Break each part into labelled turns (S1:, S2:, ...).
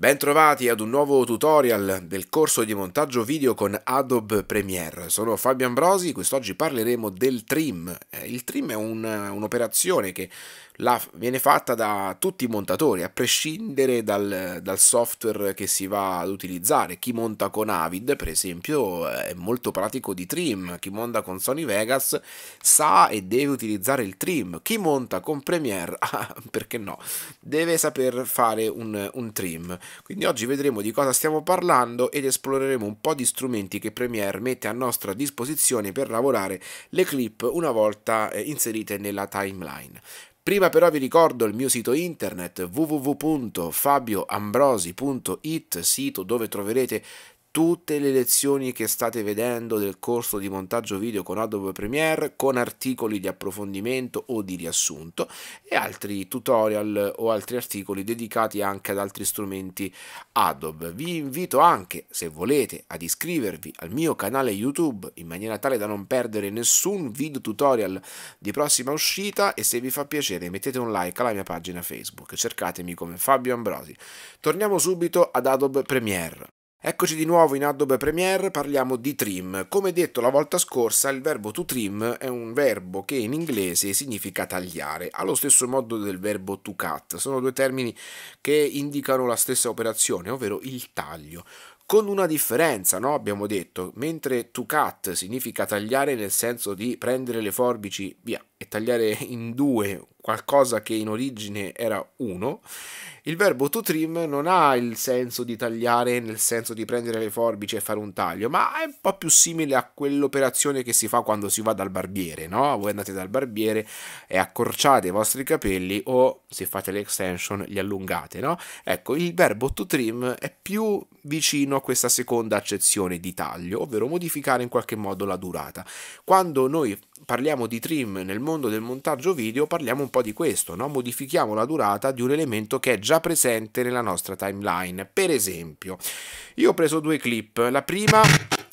S1: Bentrovati ad un nuovo tutorial del corso di montaggio video con Adobe Premiere. Sono Fabio Ambrosi, quest'oggi parleremo del trim. Eh, il trim è un'operazione che la, viene fatta da tutti i montatori, a prescindere dal, dal, software che si va ad utilizzare. Chi monta con Avid, per esempio, eh, è molto pratico di trim. Chi monta con Sony Vegas sa e deve utilizzare il trim. Chi monta con Premiere, ah, perché no, deve saper fare un, un trim. Quindi oggi vedremo di cosa stiamo parlando ed esploreremo un po' di strumenti che Premiere mette a nostra disposizione per lavorare le clip una volta eh, inserite nella timeline. Prima però vi ricordo il mio sito internet www.fabioambrosi.it, sito dove troverete tutte le lezioni che state vedendo del corso di montaggio video con Adobe Premiere con articoli di approfondimento o di riassunto e altri tutorial o altri articoli dedicati anche ad altri strumenti Adobe. Vi invito anche, se volete, ad iscrivervi al mio canale YouTube in maniera tale da non perdere nessun video tutorial di prossima uscita e se vi fa piacere mettete un like alla mia pagina Facebook, cercatemi come Fabio Ambrosi. Torniamo subito ad Adobe Premiere. Eccoci di nuovo in Adobe Premiere, parliamo di trim. Come detto la volta scorsa, il verbo to trim è un verbo che in inglese significa tagliare, allo stesso modo del verbo to cut. Sono due termini che indicano la stessa operazione, ovvero il taglio con una differenza, no? abbiamo detto, mentre to cut significa tagliare nel senso di prendere le forbici via e tagliare in due qualcosa che in origine era uno, il verbo to trim non ha il senso di tagliare nel senso di prendere le forbici e fare un taglio, ma è un po' più simile a quell'operazione che si fa quando si va dal barbiere, no? Voi andate dal barbiere e accorciate i vostri capelli o se fate l'extension li allungate, no? Ecco, il verbo to trim è più vicino a questa seconda accezione di taglio, ovvero modificare in qualche modo la durata. Quando noi parliamo di trim nel mondo del montaggio video, parliamo un po' di questo, no? modifichiamo la durata di un elemento che è già presente nella nostra timeline. Per esempio, io ho preso due clip, la prima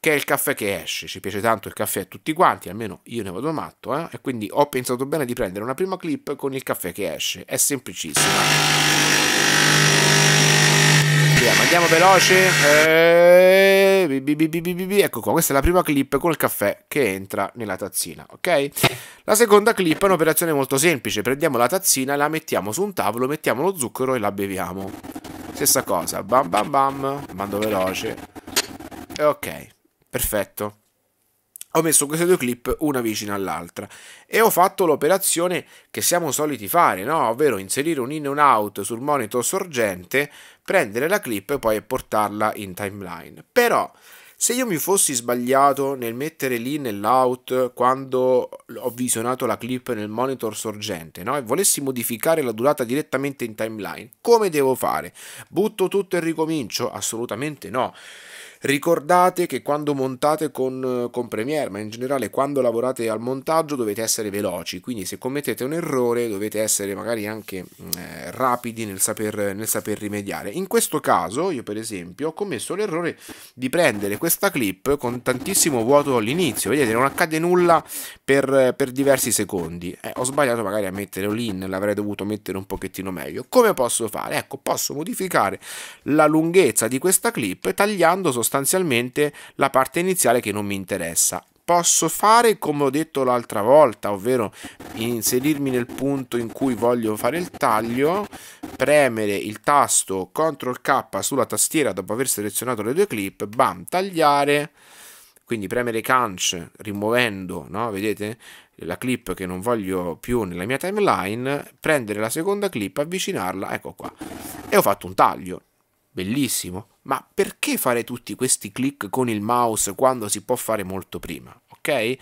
S1: che è il caffè che esce, ci piace tanto il caffè a tutti quanti, almeno io ne vado matto, eh? e quindi ho pensato bene di prendere una prima clip con il caffè che esce, è semplicissima andiamo, andiamo veloce. E... ecco qua, questa è la prima clip con il caffè che entra nella tazzina, ok? La seconda clip è un'operazione molto semplice. Prendiamo la tazzina, la mettiamo su un tavolo, mettiamo lo zucchero e la beviamo. Stessa cosa, bam bam bam, mando veloce. E ok, perfetto ho messo queste due clip una vicino all'altra e ho fatto l'operazione che siamo soliti fare, no? ovvero inserire un in e un out sul monitor sorgente, prendere la clip e poi portarla in timeline. Però se io mi fossi sbagliato nel mettere l'in e l'out quando ho visionato la clip nel monitor sorgente no? e volessi modificare la durata direttamente in timeline, come devo fare? Butto tutto e ricomincio? Assolutamente no. Ricordate che quando montate con, con Premiere, ma in generale quando lavorate al montaggio dovete essere veloci, quindi se commettete un errore dovete essere magari anche mm, eh, rapidi nel saper, nel saper rimediare. In questo caso io per esempio ho commesso l'errore di prendere questa clip con tantissimo vuoto all'inizio, vedete non accade nulla per, per diversi secondi, eh, ho sbagliato magari a mettere l'in, l'avrei dovuto mettere un pochettino meglio. Come posso fare? Ecco, posso modificare la lunghezza di questa clip tagliando sostanzialmente sostanzialmente la parte iniziale che non mi interessa. Posso fare come ho detto l'altra volta, ovvero inserirmi nel punto in cui voglio fare il taglio, premere il tasto CTRL K sulla tastiera dopo aver selezionato le due clip, bam, tagliare, quindi premere Canc rimuovendo, no? vedete? la clip che non voglio più nella mia timeline, prendere la seconda clip, avvicinarla, ecco qua. E ho fatto un taglio. Bellissimo, ma perché fare tutti questi click con il mouse quando si può fare molto prima? Ok?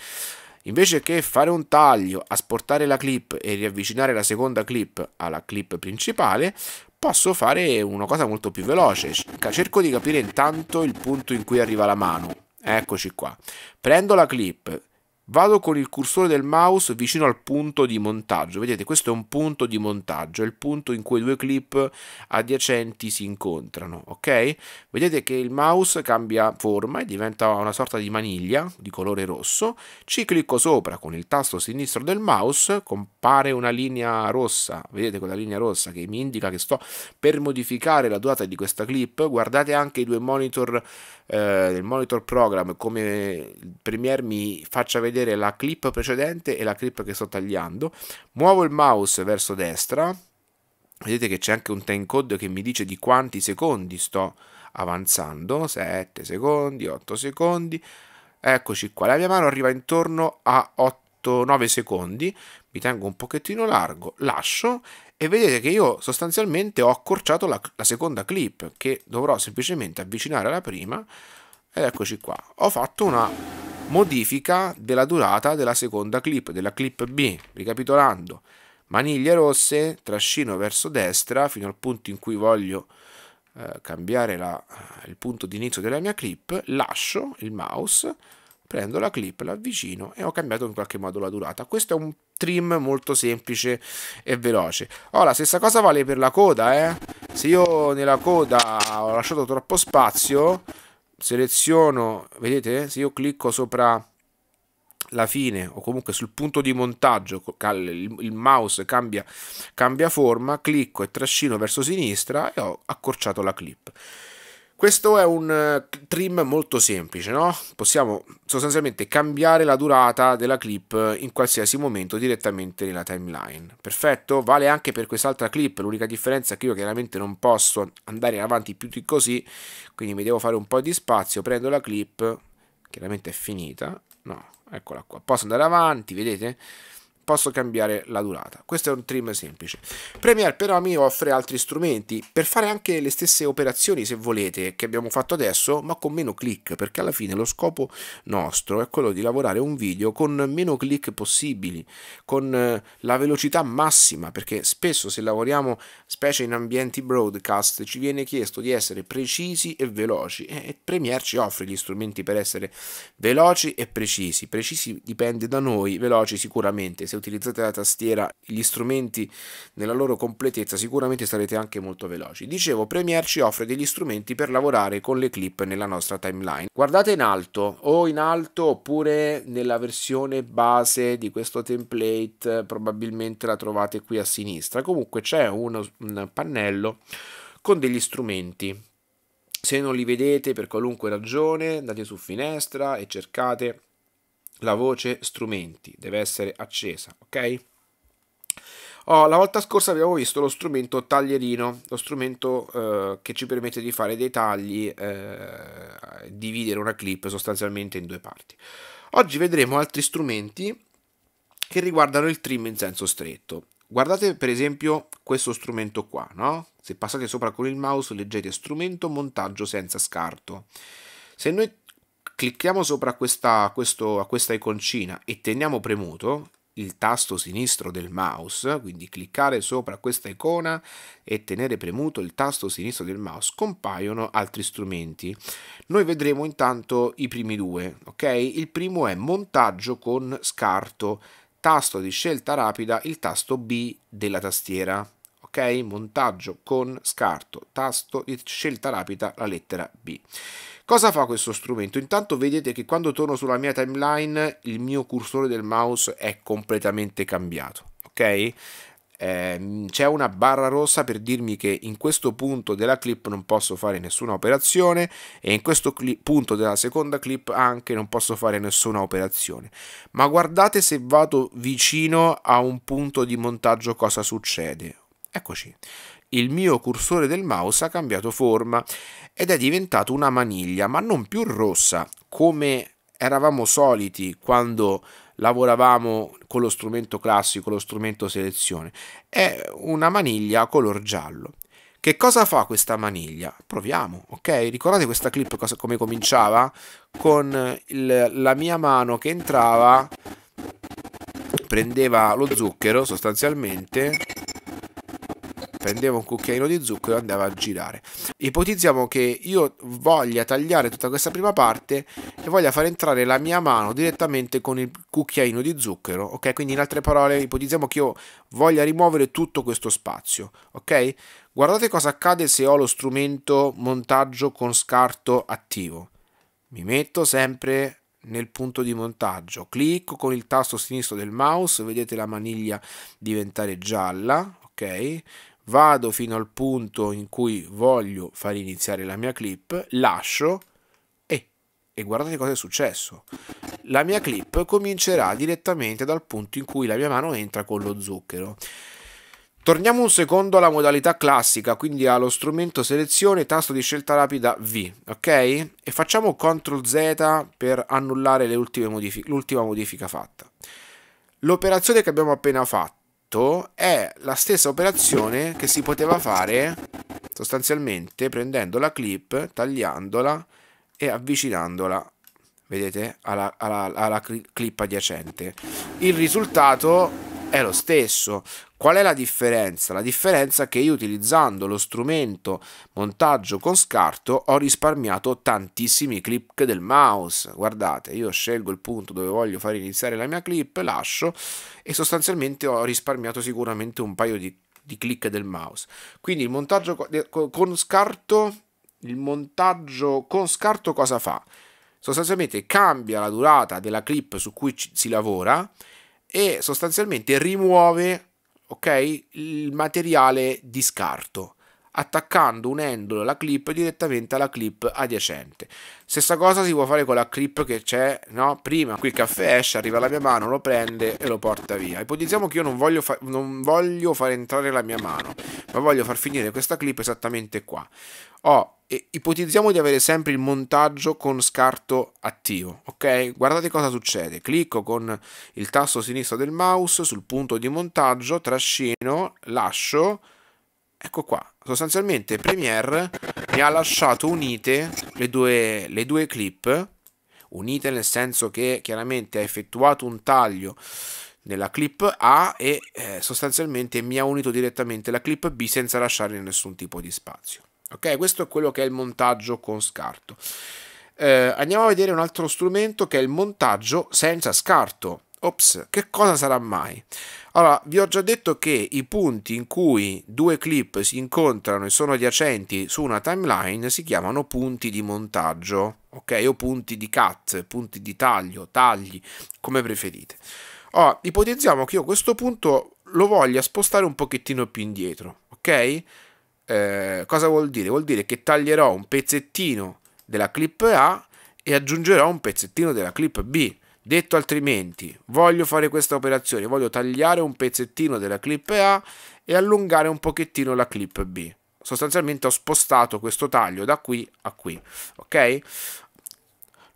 S1: Invece che fare un taglio, asportare la clip e riavvicinare la seconda clip alla clip principale, posso fare una cosa molto più veloce. Cerco di capire intanto il punto in cui arriva la mano. Eccoci qua. Prendo la clip, Vado con il cursore del mouse vicino al punto di montaggio. Vedete, questo è un punto di montaggio, è il punto in cui i due clip adiacenti si incontrano, ok? Vedete che il mouse cambia forma e diventa una sorta di maniglia di colore rosso. Ci clicco sopra con il tasto sinistro del mouse, compare una linea rossa. Vedete quella linea rossa che mi indica che sto per modificare la durata di questa clip. Guardate anche i due monitor eh, nel monitor program come Premiere mi faccia vedere la clip precedente e la clip che sto tagliando. Muovo il mouse verso destra, vedete che c'è anche un time code che mi dice di quanti secondi sto avanzando, 7 secondi, 8 secondi, eccoci qua, la mia mano arriva intorno a 8 109 secondi, mi tengo un pochettino largo, lascio e vedete che io sostanzialmente ho accorciato la, la seconda clip che dovrò semplicemente avvicinare alla prima ed eccoci qua, ho fatto una modifica della durata della seconda clip, della clip B, ricapitolando, maniglie rosse, trascino verso destra fino al punto in cui voglio eh, cambiare la, il punto di inizio della mia clip, lascio il mouse, prendo la clip, l'avvicino e ho cambiato in qualche modo la durata. Questo è un trim molto semplice e veloce. Ora, oh, la stessa cosa vale per la coda, eh. Se io nella coda ho lasciato troppo spazio, seleziono, vedete, se io clicco sopra la fine o comunque sul punto di montaggio il mouse cambia, cambia forma, clicco e trascino verso sinistra e ho accorciato la clip. Questo è un eh, trim molto semplice, no? Possiamo sostanzialmente cambiare la durata della clip in qualsiasi momento direttamente nella timeline. Perfetto, vale anche per quest'altra clip, l'unica differenza è che io chiaramente non posso andare avanti più di così, quindi mi devo fare un po' di spazio, prendo la clip, chiaramente è finita, no, eccola qua, posso andare avanti, vedete? posso cambiare la durata. Questo è un trim semplice. Premiere però mi offre altri strumenti per fare anche le stesse operazioni se volete che abbiamo fatto adesso ma con meno click perché alla fine lo scopo nostro è quello di lavorare un video con meno click possibili, con eh, la velocità massima perché spesso se lavoriamo specie in ambienti broadcast ci viene chiesto di essere precisi e veloci e Premiere ci offre gli strumenti per essere veloci e precisi. Precisi dipende da noi, veloci sicuramente. Se utilizzate la tastiera gli strumenti nella loro completezza, sicuramente sarete anche molto veloci. Dicevo, Premiere ci offre degli strumenti per lavorare con le clip nella nostra timeline. Guardate in alto o in alto oppure nella versione base di questo template, probabilmente la trovate qui a sinistra. Comunque c'è uno, un pannello con degli strumenti se non li vedete per qualunque ragione andate su finestra e cercate la voce strumenti deve essere accesa, ok? Oh, la volta scorsa abbiamo visto lo strumento taglierino, lo strumento eh, che ci permette di fare dei tagli, eh, dividere una clip sostanzialmente in due parti. Oggi vedremo altri strumenti che riguardano il trim in senso stretto. Guardate per esempio questo strumento qua, no? Se passate sopra con il mouse leggete strumento montaggio senza scarto. Se noi clicchiamo sopra questa, questo, a questa iconcina e teniamo premuto il tasto sinistro del mouse, quindi cliccare sopra questa icona e tenere premuto il tasto sinistro del mouse, compaiono altri strumenti. Noi vedremo intanto i primi due, ok? Il primo è montaggio con scarto, tasto di scelta rapida, il tasto B della tastiera, ok? Montaggio con scarto, tasto di scelta rapida, la lettera B. Cosa fa questo strumento? Intanto vedete che quando torno sulla mia timeline il mio cursore del mouse è completamente cambiato, ok? Ehm, c'è una barra rossa per dirmi che in questo punto della clip non posso fare nessuna operazione e in questo punto della seconda clip anche non posso fare nessuna operazione. Ma guardate se vado vicino a un punto di montaggio cosa succede. Eccoci il mio cursore del mouse ha cambiato forma ed è diventato una maniglia, ma non più rossa, come eravamo soliti quando lavoravamo con lo strumento classico, lo strumento selezione. È una maniglia color giallo. Che cosa fa questa maniglia? Proviamo, ok? Ricordate questa clip cosa, come cominciava? Con il, la mia mano che entrava, prendeva lo zucchero sostanzialmente prendeva un cucchiaino di zucchero e andava a girare. Ipotizziamo che io voglia tagliare tutta questa prima parte e voglia far entrare la mia mano direttamente con il cucchiaino di zucchero, ok? Quindi in altre parole ipotizziamo che io voglia rimuovere tutto questo spazio, ok? Guardate cosa accade se ho lo strumento montaggio con scarto attivo. Mi metto sempre nel punto di montaggio. Clicco con il tasto sinistro del mouse, vedete la maniglia diventare gialla, ok? vado fino al punto in cui voglio far iniziare la mia clip, lascio e, e guardate cosa è successo. La mia clip comincerà direttamente dal punto in cui la mia mano entra con lo zucchero. Torniamo un secondo alla modalità classica, quindi allo strumento selezione, tasto di scelta rapida V, ok? E facciamo CTRL Z per annullare l'ultima modifica fatta. L'operazione che abbiamo appena fatto fatto è la stessa operazione che si poteva fare sostanzialmente prendendo la clip, tagliandola e avvicinandola vedete alla, alla, alla clip adiacente il risultato è lo stesso. Qual è la differenza? La differenza è che io utilizzando lo strumento montaggio con scarto ho risparmiato tantissimi click del mouse. Guardate, io scelgo il punto dove voglio far iniziare la mia clip, lascio e sostanzialmente ho risparmiato sicuramente un paio di, di click del mouse. Quindi il montaggio con scarto, il montaggio con scarto cosa fa? Sostanzialmente cambia la durata della clip su cui ci, si lavora e sostanzialmente rimuove okay, il materiale di scarto attaccando, unendo la clip direttamente alla clip adiacente. Stessa cosa si può fare con la clip che c'è no? prima, qui il caffè esce, arriva alla mia mano, lo prende e lo porta via. Ipotizziamo che io non voglio, non voglio far entrare la mia mano, ma voglio far finire questa clip esattamente qua. Ho e ipotizziamo di avere sempre il montaggio con scarto attivo, ok? Guardate cosa succede, clicco con il tasto sinistro del mouse sul punto di montaggio, trascino, lascio, ecco qua, sostanzialmente Premiere mi ha lasciato unite le due, le due clip, unite nel senso che chiaramente ha effettuato un taglio nella clip A e eh, sostanzialmente mi ha unito direttamente la clip B senza lasciare nessun tipo di spazio. Ok, questo è quello che è il montaggio con scarto. Eh, andiamo a vedere un altro strumento che è il montaggio senza scarto. Ops, che cosa sarà mai? Allora, vi ho già detto che i punti in cui due clip si incontrano e sono adiacenti su una timeline si chiamano punti di montaggio, ok? O punti di cut, punti di taglio, tagli, come preferite. Allora, ipotizziamo che io questo punto lo voglia spostare un pochettino più indietro, ok? eh, cosa vuol dire? Vuol dire che taglierò un pezzettino della clip A e aggiungerò un pezzettino della clip B. Detto altrimenti, voglio fare questa operazione, voglio tagliare un pezzettino della clip A e allungare un pochettino la clip B. Sostanzialmente ho spostato questo taglio da qui a qui, ok?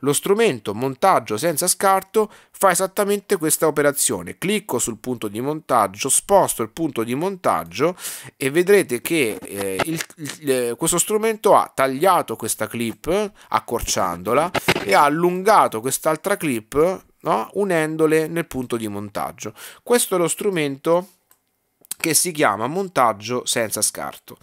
S1: Lo strumento montaggio senza scarto fa esattamente questa operazione. Clicco sul punto di montaggio, sposto il punto di montaggio e vedrete che eh, il, il, eh, questo strumento ha tagliato questa clip accorciandola e ha allungato quest'altra clip no, unendole nel punto di montaggio. Questo è lo strumento che si chiama montaggio senza scarto.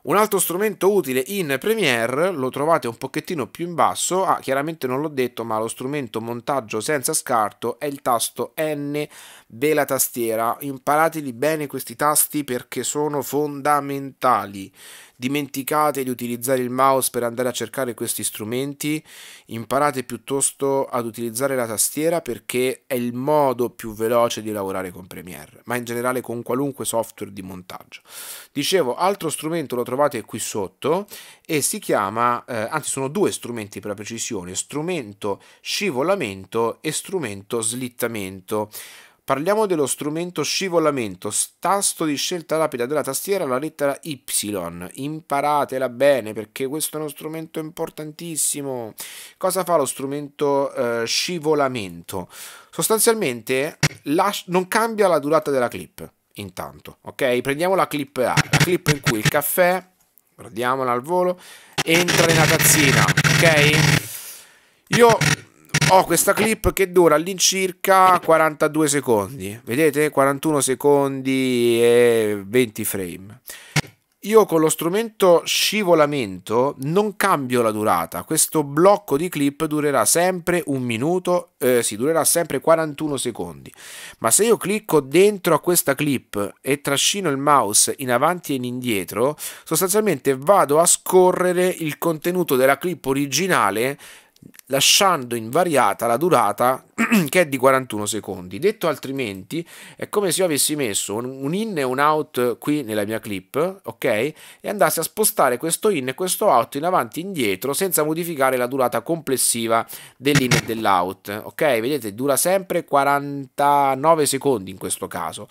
S1: Un altro strumento utile in Premiere, lo trovate un pochettino più in basso, ah, chiaramente non l'ho detto, ma lo strumento montaggio senza scarto è il tasto N della tastiera. Imparateli bene questi tasti perché sono fondamentali dimenticate di utilizzare il mouse per andare a cercare questi strumenti, imparate piuttosto ad utilizzare la tastiera perché è il modo più veloce di lavorare con Premiere, ma in generale con qualunque software di montaggio. Dicevo, altro strumento lo trovate qui sotto e si chiama, eh, anzi sono due strumenti per la precisione, strumento scivolamento e strumento slittamento. Parliamo dello strumento scivolamento, tasto di scelta rapida della tastiera, alla lettera Y. Imparatela bene perché questo è uno strumento importantissimo. Cosa fa lo strumento eh, scivolamento? Sostanzialmente las- non cambia la durata della clip, intanto, ok? Prendiamo la clip A, la clip in cui il caffè, guardiamola al volo, entra nella tazzina, ok? Io ho questa clip che dura all'incirca 42 secondi, vedete 41 secondi e 20 frame. Io con lo strumento scivolamento non cambio la durata, questo blocco di clip durerà sempre un minuto, eh, sì, durerà sempre 41 secondi, ma se io clicco dentro a questa clip e trascino il mouse in avanti e in indietro, sostanzialmente vado a scorrere il contenuto della clip originale lasciando invariata la durata che è di 41 secondi. Detto altrimenti, è come se io avessi messo un in e un out qui nella mia clip, ok? E andassi a spostare questo in e questo out in avanti e indietro senza modificare la durata complessiva dell'in e dell'out, ok? Vedete, dura sempre 49 secondi in questo caso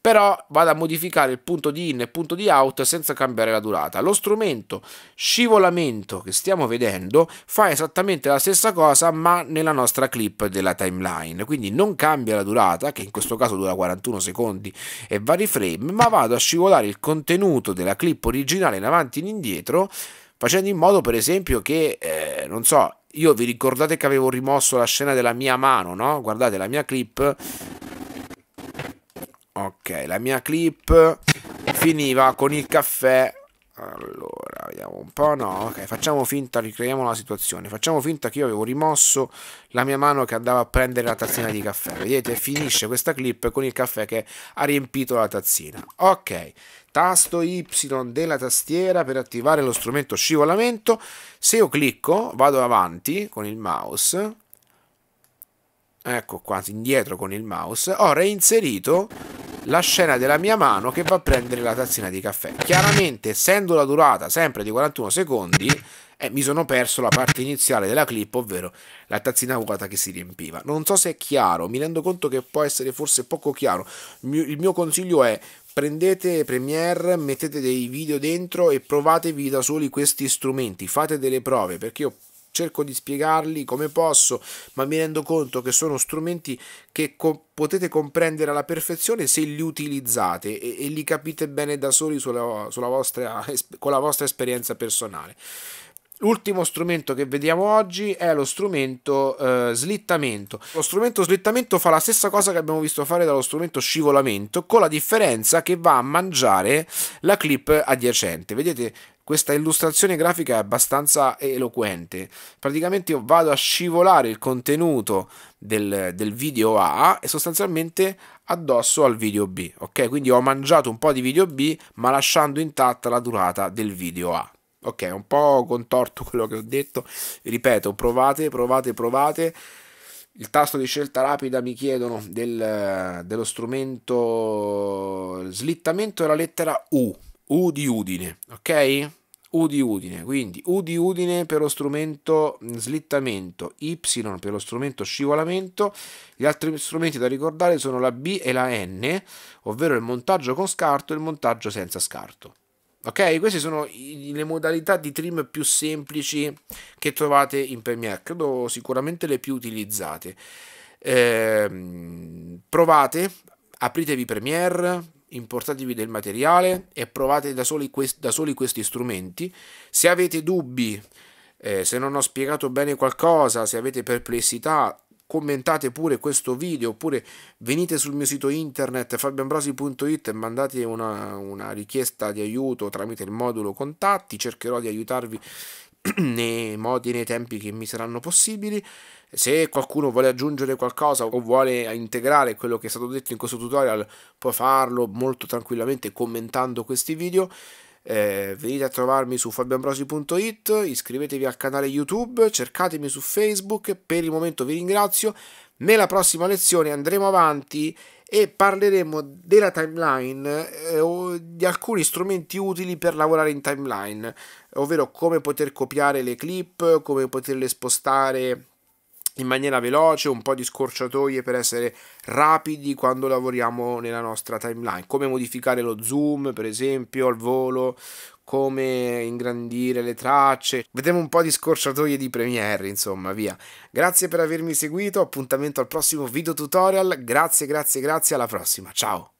S1: però vado a modificare il punto di in e il punto di out senza cambiare la durata. Lo strumento scivolamento che stiamo vedendo fa esattamente la stessa cosa ma nella nostra clip della timeline, quindi non cambia la durata che in questo caso dura 41 secondi e vari frame, ma vado a scivolare il contenuto della clip originale in avanti e in indietro facendo in modo per esempio che, eh, non so, io vi ricordate che avevo rimosso la scena della mia mano, no? Guardate, la mia clip Ok, la mia clip finiva con il caffè. Allora, vediamo un po', no, ok, facciamo finta, ricreiamo la situazione, facciamo finta che io avevo rimosso la mia mano che andava a prendere la tazzina di caffè, vedete, finisce questa clip con il caffè che ha riempito la tazzina, ok, tasto Y della tastiera per attivare lo strumento scivolamento, se io clicco, vado avanti con il mouse, ecco qua, indietro con il mouse, ho reinserito la scena della mia mano che va a prendere la tazzina di caffè. Chiaramente, essendo la durata sempre di 41 secondi, eh, mi sono perso la parte iniziale della clip, ovvero la tazzina vuota che si riempiva. Non so se è chiaro, mi rendo conto che può essere forse poco chiaro. Il mio consiglio è prendete Premiere, mettete dei video dentro e provatevi da soli questi strumenti, fate delle prove, perché io cerco di spiegarli come posso, ma mi rendo conto che sono strumenti che co- potete comprendere alla perfezione se li utilizzate e, e li capite bene da soli sulla, sulla vostra, con la vostra esperienza personale. L'ultimo strumento che vediamo oggi è lo strumento eh, slittamento. Lo strumento slittamento fa la stessa cosa che abbiamo visto fare dallo strumento scivolamento, con la differenza che va a mangiare la clip adiacente. Vedete, questa illustrazione grafica è abbastanza eloquente. Praticamente io vado a scivolare il contenuto del, del, video A e sostanzialmente addosso al video B, ok? Quindi ho mangiato un po' di video B ma lasciando intatta la durata del video A. Ok, un po' contorto quello che ho detto, ripeto, provate, provate, provate il tasto di scelta rapida mi chiedono del, dello strumento slittamento della lettera U, U di Udine, ok? di Udine, quindi U di Udine per lo strumento mm, slittamento, Y per lo strumento scivolamento, gli altri strumenti da ricordare sono la B e la N, ovvero il montaggio con scarto e il montaggio senza scarto. Ok, queste sono le modalità di trim più semplici che trovate in Premiere, credo sicuramente le più utilizzate. Eh, provate, apritevi Premiere importatevi del materiale e provate da soli, quest- da soli questi strumenti. Se avete dubbi, eh, se non ho spiegato bene qualcosa, se avete perplessità, commentate pure questo video oppure venite sul mio sito internet fabianbrosi.it e mandate una, una richiesta di aiuto tramite il modulo contatti, cercherò di aiutarvi nei modi e nei tempi che mi saranno possibili. Se qualcuno vuole aggiungere qualcosa o vuole integrare quello che è stato detto in questo tutorial, può farlo molto tranquillamente commentando questi video. Eh, venite a trovarmi su fabioambrosi.it, iscrivetevi al canale YouTube, cercatemi su Facebook. Per il momento vi ringrazio. Nella prossima lezione andremo avanti e parleremo della timeline eh, o di alcuni strumenti utili per lavorare in timeline, ovvero come poter copiare le clip, come poterle spostare in maniera veloce, un po' di scorciatoie per essere rapidi quando lavoriamo nella nostra timeline, come modificare lo zoom per esempio al volo, come ingrandire le tracce. Vedremo un po' di scorciatoie di Premiere, insomma, via. Grazie per avermi seguito, appuntamento al prossimo video tutorial. Grazie, grazie, grazie, alla prossima. Ciao!